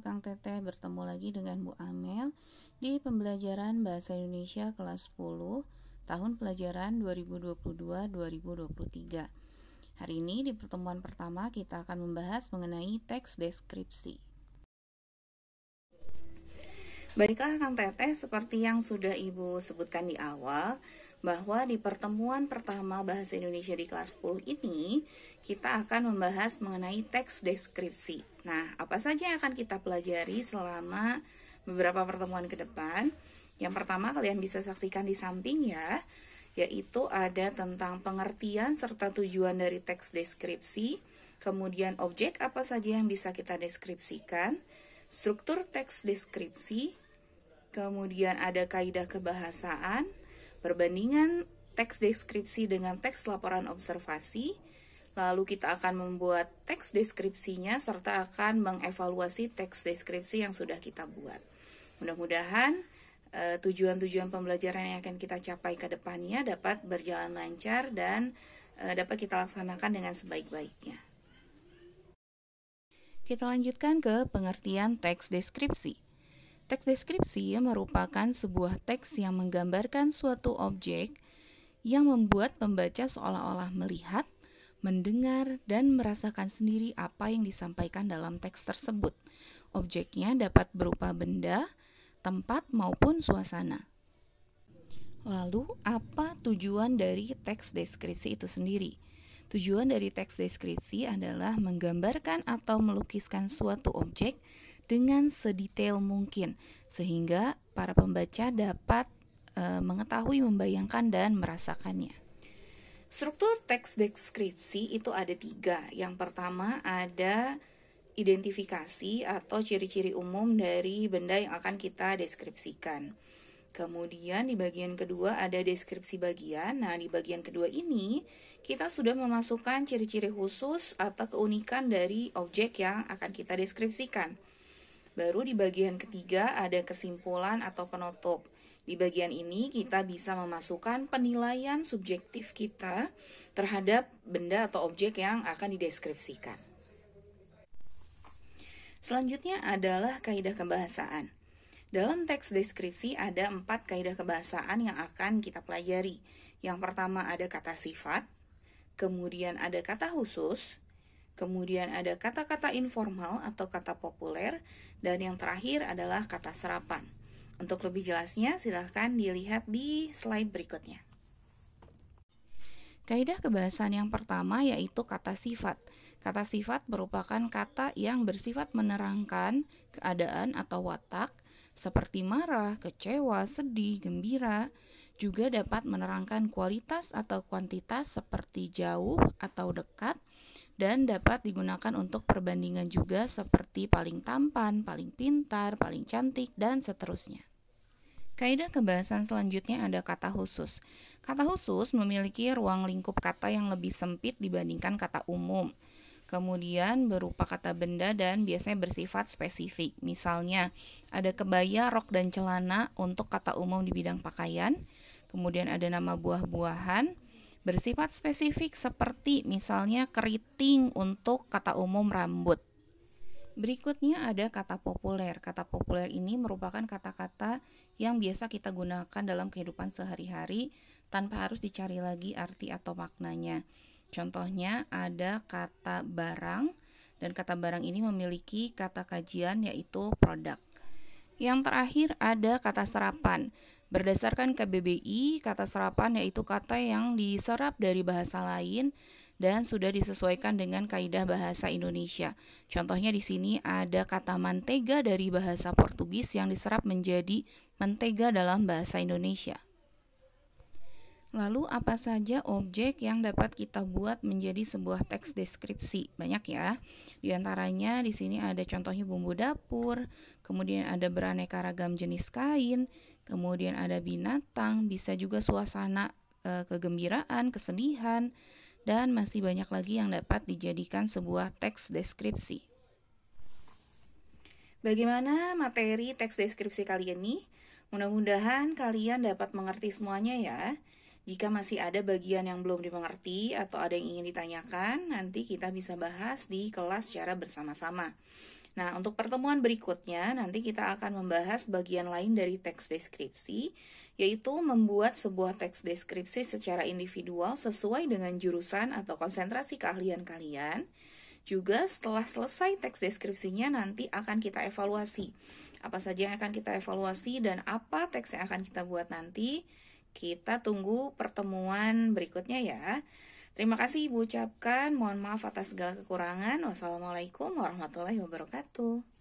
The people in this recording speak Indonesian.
Kang Teteh, bertemu lagi dengan Bu Amel di pembelajaran Bahasa Indonesia kelas 10 tahun pelajaran 2022-2023. Hari ini di pertemuan pertama kita akan membahas mengenai teks deskripsi. Baiklah Kang Teteh, seperti yang sudah Ibu sebutkan di awal, bahwa di pertemuan pertama bahasa Indonesia di kelas 10 ini kita akan membahas mengenai teks deskripsi. Nah, apa saja yang akan kita pelajari selama beberapa pertemuan ke depan? Yang pertama kalian bisa saksikan di samping ya, yaitu ada tentang pengertian serta tujuan dari teks deskripsi, kemudian objek apa saja yang bisa kita deskripsikan, struktur teks deskripsi, kemudian ada kaidah kebahasaan, Perbandingan teks deskripsi dengan teks laporan observasi, lalu kita akan membuat teks deskripsinya serta akan mengevaluasi teks deskripsi yang sudah kita buat. Mudah-mudahan eh, tujuan-tujuan pembelajaran yang akan kita capai ke depannya dapat berjalan lancar dan eh, dapat kita laksanakan dengan sebaik-baiknya. Kita lanjutkan ke pengertian teks deskripsi. Teks deskripsi merupakan sebuah teks yang menggambarkan suatu objek yang membuat pembaca seolah-olah melihat, mendengar, dan merasakan sendiri apa yang disampaikan dalam teks tersebut. Objeknya dapat berupa benda, tempat, maupun suasana. Lalu, apa tujuan dari teks deskripsi itu sendiri? Tujuan dari teks deskripsi adalah menggambarkan atau melukiskan suatu objek dengan sedetail mungkin, sehingga para pembaca dapat e, mengetahui, membayangkan, dan merasakannya. Struktur teks deskripsi itu ada tiga. Yang pertama ada identifikasi atau ciri-ciri umum dari benda yang akan kita deskripsikan. Kemudian di bagian kedua ada deskripsi bagian. Nah, di bagian kedua ini kita sudah memasukkan ciri-ciri khusus atau keunikan dari objek yang akan kita deskripsikan. Baru di bagian ketiga ada kesimpulan atau penutup. Di bagian ini kita bisa memasukkan penilaian subjektif kita terhadap benda atau objek yang akan dideskripsikan. Selanjutnya adalah kaidah kebahasaan. Dalam teks deskripsi ada empat kaidah kebahasaan yang akan kita pelajari. Yang pertama ada kata sifat, kemudian ada kata khusus, kemudian ada kata-kata informal atau kata populer, dan yang terakhir adalah kata serapan. Untuk lebih jelasnya, silahkan dilihat di slide berikutnya. Kaidah kebahasaan yang pertama yaitu kata sifat. Kata sifat merupakan kata yang bersifat menerangkan keadaan atau watak, seperti marah, kecewa, sedih, gembira, juga dapat menerangkan kualitas atau kuantitas seperti jauh atau dekat, dan dapat digunakan untuk perbandingan juga seperti paling tampan, paling pintar, paling cantik, dan seterusnya. Kaidah kebahasan selanjutnya ada kata khusus. Kata khusus memiliki ruang lingkup kata yang lebih sempit dibandingkan kata umum kemudian berupa kata benda dan biasanya bersifat spesifik. Misalnya, ada kebaya, rok, dan celana untuk kata umum di bidang pakaian, kemudian ada nama buah-buahan bersifat spesifik seperti misalnya keriting untuk kata umum rambut. Berikutnya ada kata populer. Kata populer ini merupakan kata-kata yang biasa kita gunakan dalam kehidupan sehari-hari tanpa harus dicari lagi arti atau maknanya. Contohnya ada kata barang dan kata barang ini memiliki kata kajian yaitu produk. Yang terakhir ada kata serapan. Berdasarkan KBBI, kata serapan yaitu kata yang diserap dari bahasa lain dan sudah disesuaikan dengan kaidah bahasa Indonesia. Contohnya di sini ada kata mantega dari bahasa Portugis yang diserap menjadi mentega dalam bahasa Indonesia. Lalu apa saja objek yang dapat kita buat menjadi sebuah teks deskripsi? Banyak ya. Di antaranya di sini ada contohnya bumbu dapur, kemudian ada beraneka ragam jenis kain, kemudian ada binatang, bisa juga suasana e, kegembiraan, kesedihan, dan masih banyak lagi yang dapat dijadikan sebuah teks deskripsi. Bagaimana materi teks deskripsi kalian nih? Mudah-mudahan kalian dapat mengerti semuanya ya. Jika masih ada bagian yang belum dimengerti atau ada yang ingin ditanyakan, nanti kita bisa bahas di kelas secara bersama-sama. Nah, untuk pertemuan berikutnya, nanti kita akan membahas bagian lain dari teks deskripsi, yaitu membuat sebuah teks deskripsi secara individual sesuai dengan jurusan atau konsentrasi keahlian kalian. Juga setelah selesai teks deskripsinya, nanti akan kita evaluasi. Apa saja yang akan kita evaluasi dan apa teks yang akan kita buat nanti, kita tunggu pertemuan berikutnya ya. Terima kasih Ibu ucapkan. Mohon maaf atas segala kekurangan. Wassalamualaikum warahmatullahi wabarakatuh.